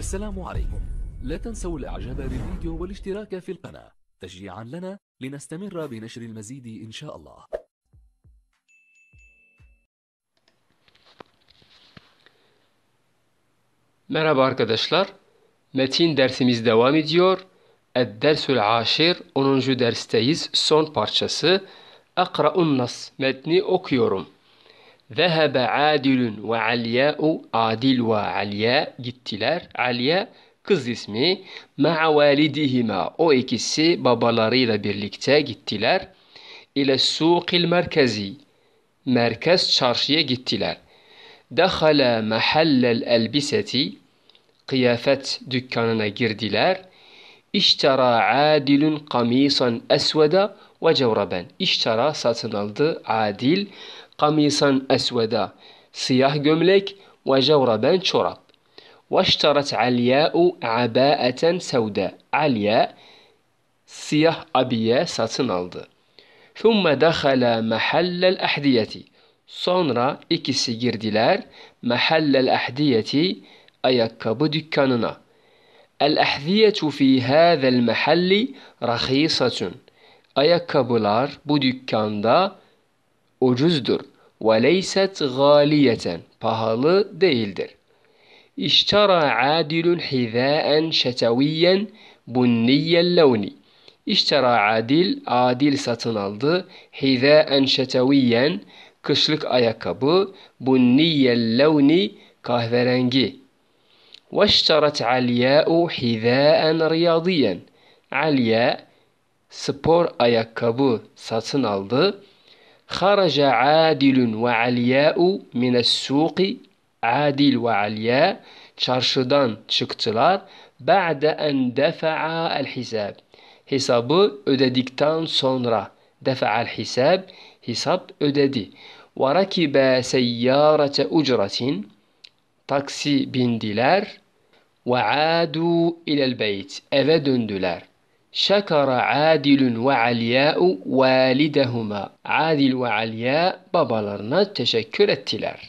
السلام عليكم لا تنسوا الاعجاب بالفيديو والاشتراك في القناة تشجيعا لنا لنستمر بنشر المزيد إن شاء الله Merhaba arkadaşlar. Metin dersimiz devam ediyor. Ed-Dersül Aşir 10. dersteyiz. Son parçası. Akra'un Nas metni okuyorum. ذهب عادل وعلياء عادل وعلياء gittiler. Aliye kız ismi. Ma'a validihima. O ikisi babalarıyla birlikte gittiler. İle suqil merkezi. Merkez çarşıya gittiler. Dakhala mahallel elbiseti. Kıyafet dükkanına girdiler. İştara adilun kamisan esveda ve cevraben. İştara satın aldı adil قميصا أسودا صياه جملك وجوربا شرب واشترت علياء عباءة سوداء علياء صياه أبيا ساتنالد ثم دخل محل الأحذية sonra إكسي girdiler محل الأحذية أيكب دكاننا الأحذية في هذا المحل رخيصة ayakkabılar bu dükkanda ucuzdur. وَلَيْسَتْ غَالِيَةً Pahalı değildir. İştara عَادِلٌ حِذَاءً شَتَوِيًّا بُنِّيَّ اللَّوْنِ İştara adil, adil satın aldı. Hizâen şeteviyen, kışlık ayakkabı. Bunniyel levni, kahverengi. Veştarat aliyâ'u hizâen riyadiyen. Aliye, spor ayakkabı satın aldı. خرج عادل وعلياء من السوق عادل وعلياء çarşıdan شكتلار بعد أن دفع الحساب حساب ödedikten سونرا دفع الحساب حساب أددي وركب سيارة أجرة taksi bindiler وعادوا إلى البيت eve دولار Şekara Adilun ve Aliya'u validehuma. Adil ve Aliya babalarına teşekkür ettiler.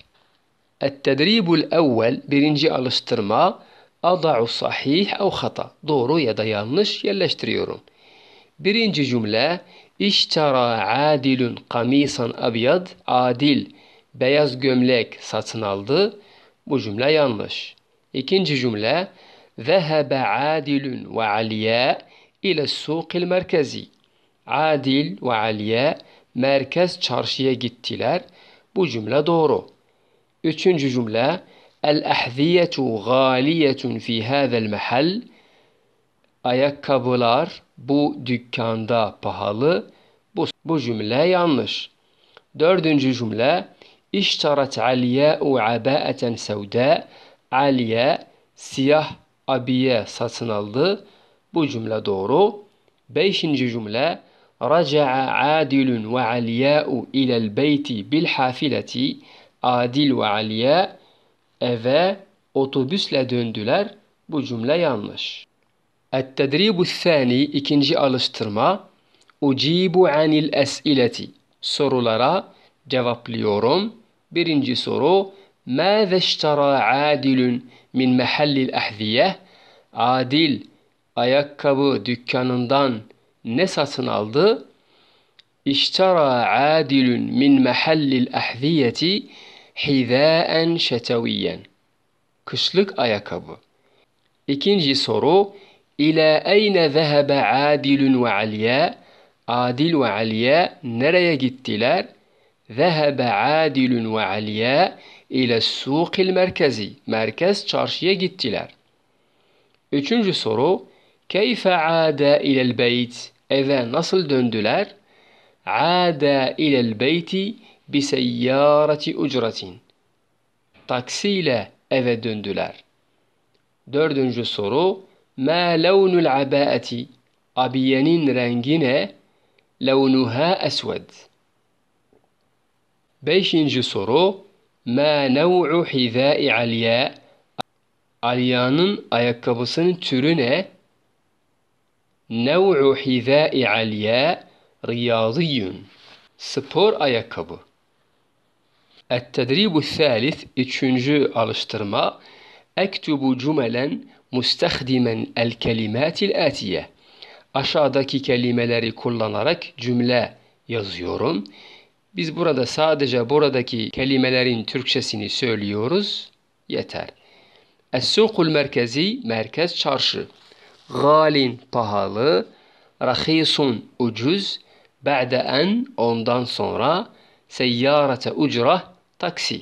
Ettedribul evvel birinci alıştırma ada'u sahih ev hata. Doğru ya da yanlış yerleştiriyorum. Birinci cümle İştara adilun kamisan abiyad adil beyaz gömlek satın aldı. Bu cümle yanlış. İkinci cümle Zehebe adilun ve aliya ile suqil merkezi. Adil ve Aliye merkez çarşıya gittiler. Bu cümle doğru. Üçüncü cümle El-ehziyetu galiyetun fi hâzel mehal. Ayakkabılar bu dükkanda pahalı. Bu, bu cümle yanlış. Dördüncü cümle İştarat Aliya'u abâeten sevdâ. Aliye siyah abiye satın aldı. Bu cümle doğru. Beşinci cümle Raca'a Adilun ve Aliya'u ilel beyti bil hafileti Adil ve Aliya eve otobüsle döndüler. Bu cümle yanlış. Ettedribu sani ikinci alıştırma. Ucibu anil esileti sorulara cevaplıyorum. Birinci soru ماذا اشترى عادل من محل Adil ayakkabı dükkanından ne satın aldı? İştara adilun min mahallil ahziyeti hidâen şetaviyen. Kışlık ayakkabı. İkinci soru İlâ eyne zehebe adilun ve aliyâ? Adil ve aliyâ nereye gittiler? Zehebe adilun ve aliyâ ile suqil merkezi. Merkez çarşıya gittiler. Üçüncü soru كيف عاد إلى البيت؟ إذا نصل دولار؟ عاد إلى البيت بسيارة أجرة تاكسي لا إذا دوندولار دون سورو ما لون العباءة؟ أبيانين رانجينا لونها أسود بيشين سورو ما نوع حذاء علياء؟ Aliyanın أيكبسن تُرُنَهُ Nev'u hizâ'i aliyâ riyâziyyun. Spor ayakkabı. Ettedribu thalith, üçüncü alıştırma. Ektubu cümelen müstehdimen el kelimâtil atiye. Aşağıdaki kelimeleri kullanarak cümle yazıyorum. Biz burada sadece buradaki kelimelerin Türkçesini söylüyoruz. Yeter. Es-suqul merkezi, merkez çarşı. Galin pahalı, rahisun ucuz, ba'de en ondan sonra seyyarete ucra taksi.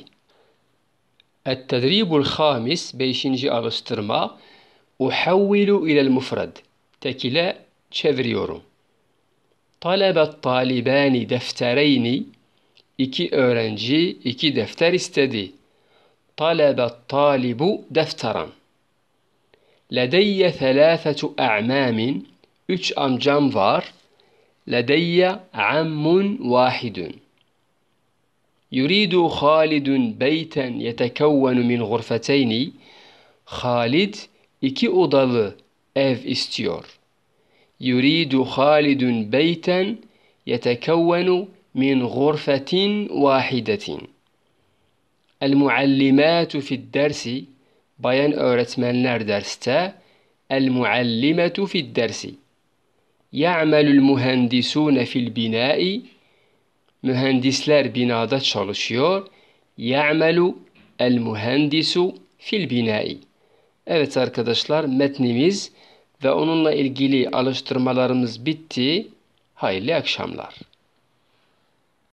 التدريب الخامس بيشinci alıştırma أحول إلى المفرد tekile çeviriyorum. Talebet talibani deftereyni iki öğrenci iki defter istedi. Talebet talibu defteran. لدي ثلاثة أعمام üç amcam var لدي عم واحد يريد خالد بيتا يتكون من غرفتين خالد iki odalı ev istiyor. يريد خالد بيتا يتكون من غرفة واحدة المعلمات في الدرس Bayan öğretmenler derste el muallimetu fid dersi. Ya'melul mühendisune fil binai. Mühendisler binada çalışıyor. Ya'melu el mühendisu fil binai. Evet arkadaşlar metnimiz ve onunla ilgili alıştırmalarımız bitti. Hayırlı akşamlar.